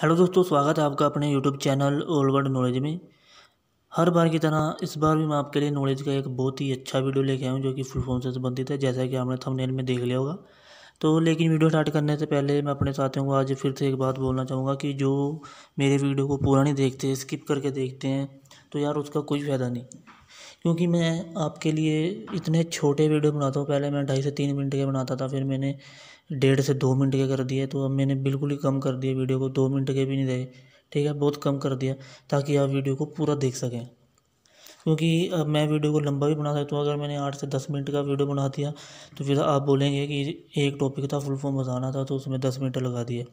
hello दोस्तों स्वागत है आपका अपने YouTube channel all world knowledge में हर बार की तरह इस बार भी मैं आपके लिए नॉलेज का एक बहुत ही अच्छा वीडियो लेके आया हूँ जो कि फुल फॉर्म से संबंधित है जैसा कि आपने थंबनेल में देख लिया होगा तो लेकिन वीडियो स्टार्ट करने से पहले मैं अपने साथियों को आज फिर से एक बात बोलना चाहूँगा कि जो मेरे वीडियो को पूरा नहीं देखते स्किप करके देखते हैं तो यार उसका कोई फ़ायदा नहीं क्योंकि मैं आपके लिए इतने छोटे वीडियो बनाता हूँ पहले मैं ढाई से तीन मिनट के बनाता था फिर मैंने डेढ़ से दो मिनट के कर दिए तो अब मैंने बिल्कुल ही कम कर दिया वीडियो को दो मिनट के भी नहीं रहे ठीक है बहुत कम कर दिया ताकि आप वीडियो को पूरा देख सकें क्योंकि अब मैं वीडियो को लंबा भी बना सकता हूँ अगर मैंने आठ से दस मिनट का वीडियो बना दिया तो फिर आप बोलेंगे कि एक टॉपिक था फुल फॉर्म बताना था तो उसमें दस मिनट लगा दिए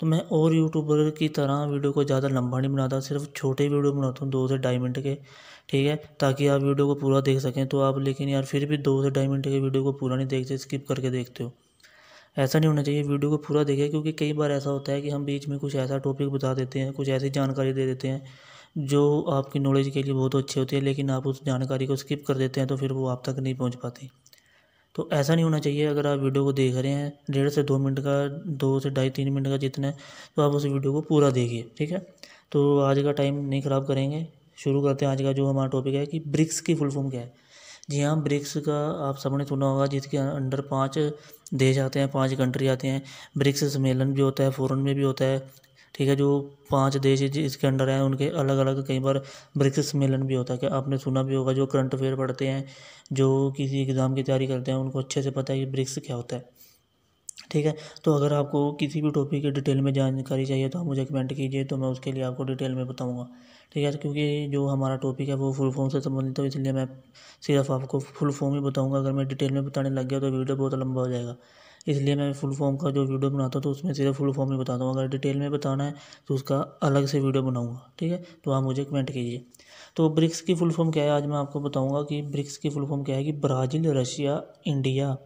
तो मैं और यूट्यूबर की तरह वीडियो को ज़्यादा लंबा नहीं बनाता सिर्फ छोटे वीडियो बनाता हूँ दो से ढाई मिनट के ठीक है ताकि आप वीडियो को पूरा देख सकें तो आप लेकिन यार फिर भी दो से ढाई मिनट के वीडियो को पूरा नहीं देखते स्किप करके देखते हो ऐसा नहीं होना चाहिए वीडियो को पूरा देखें क्योंकि कई बार ऐसा होता है कि हम बीच में कुछ ऐसा टॉपिक बता देते हैं कुछ ऐसी जानकारी दे देते हैं जो आपकी नॉलेज के लिए बहुत अच्छी होती है लेकिन आप उस जानकारी को स्किप कर देते हैं तो फिर वो आप तक नहीं पहुंच पाती तो ऐसा नहीं होना चाहिए अगर आप वीडियो को देख रहे हैं डेढ़ से दो मिनट का दो से ढाई तीन मिनट का जितना है तो आप उस वीडियो को पूरा देखिए ठीक है तो आज का टाइम नहीं ख़राब करेंगे शुरू करते हैं आज का जो हमारा टॉपिक है कि ब्रिक्स की फुल फॉर्म क्या है जी हाँ ब्रिक्स का आप सबने सुना होगा जिसके अंडर पाँच देश आते हैं पाँच कंट्री आते हैं ब्रिक्स सम्मेलन भी होता है फ़ोरन में भी होता है ठीक है जो पांच देश इसके अंडर हैं उनके अलग अलग कई बार ब्रिक्स सम्मेलन भी होता है कि आपने सुना भी होगा जो करंट अफेयर पढ़ते हैं जो किसी एग्ज़ाम की तैयारी करते हैं उनको अच्छे से पता है कि ब्रिक्स क्या होता है ठीक है तो अगर आपको किसी भी टॉपिक की डिटेल में जानकारी चाहिए तो आप मुझे कमेंट कीजिए तो मैं उसके लिए आपको डिटेल में बताऊँगा ठीक है क्योंकि जो हमारा टॉपिक है वो फुल फॉर्म से संबंधित है इसलिए मैं सिर्फ आपको फुल फॉर्म ही बताऊँगा अगर मैं डिटेल में बताने लग गया तो वीडियो बहुत लंबा हो जाएगा इसलिए मैं फुल फॉर्म का जो वीडियो बनाता हूँ तो उसमें सीधे फुल फॉर्म ही बताता हूँ अगर डिटेल में बताना है तो उसका अलग से वीडियो बनाऊँगा ठीक है तो आप मुझे कमेंट कीजिए तो ब्रिक्स की फुल फॉर्म क्या है आज मैं आपको बताऊँगा कि ब्रिक्स की फुल फॉर्म क्या है कि Brazil Russia India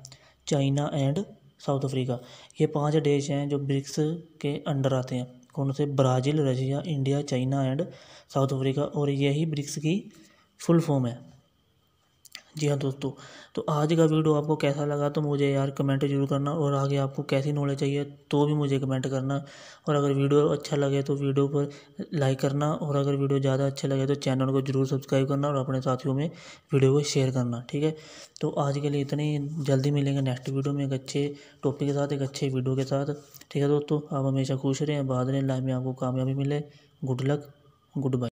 China and South Africa ये पाँच देश हैं जो ब्रिक्स के अंडर आते हैं कौन से Brazil Russia India China and South Africa और यही ब्रिक्स की फुल फॉर्म है जी हाँ दोस्तों तो आज का वीडियो आपको कैसा लगा तो मुझे यार कमेंट जरूर करना और आगे आपको कैसी नॉलेज चाहिए तो भी मुझे कमेंट करना और अगर वीडियो अच्छा लगे तो वीडियो पर लाइक करना और अगर वीडियो ज़्यादा अच्छा लगे तो चैनल को जरूर सब्सक्राइब करना और अपने साथियों में वीडियो को शेयर करना ठीक है तो आज के लिए इतनी जल्दी मिलेंगे नेक्स्ट वीडियो में एक अच्छे टॉपिक के साथ एक अच्छे वीडियो के साथ ठीक है दोस्तों आप हमेशा खुश रहें बाद में लाइफ में आपको कामयाबी मिले गुड लक गुड बाय